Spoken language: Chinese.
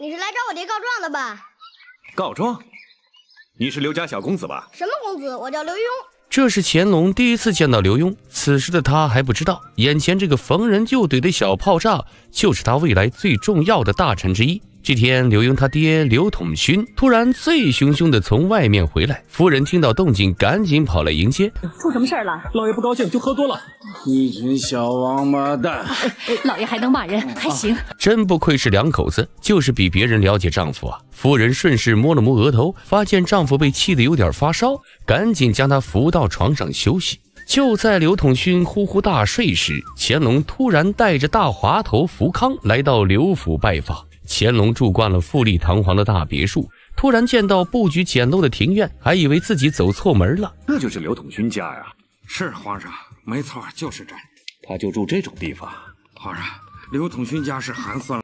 你是来找我爹告状的吧？告状？你是刘家小公子吧？什么公子？我叫刘墉。这是乾隆第一次见到刘墉，此时的他还不知道，眼前这个逢人就怼的小炮仗，就是他未来最重要的大臣之一。这天，刘墉他爹刘统勋突然醉醺醺的从外面回来，夫人听到动静，赶紧跑来迎接。出什么事儿了？老爷不高兴就喝多了。一群小王八蛋！老爷还能骂人，还行。真不愧是两口子，就是比别人了解丈夫啊。夫人顺势摸了摸额头，发现丈夫被气得有点发烧，赶紧将他扶到床上休息。就在刘统勋呼呼大睡时，乾隆突然带着大滑头福康来到刘府拜访。乾隆住惯了富丽堂皇的大别墅，突然见到布局简陋的庭院，还以为自己走错门了。这就是刘统勋家呀？是皇上，没错，就是这。他就住这种地方？皇上，刘统勋家是寒酸。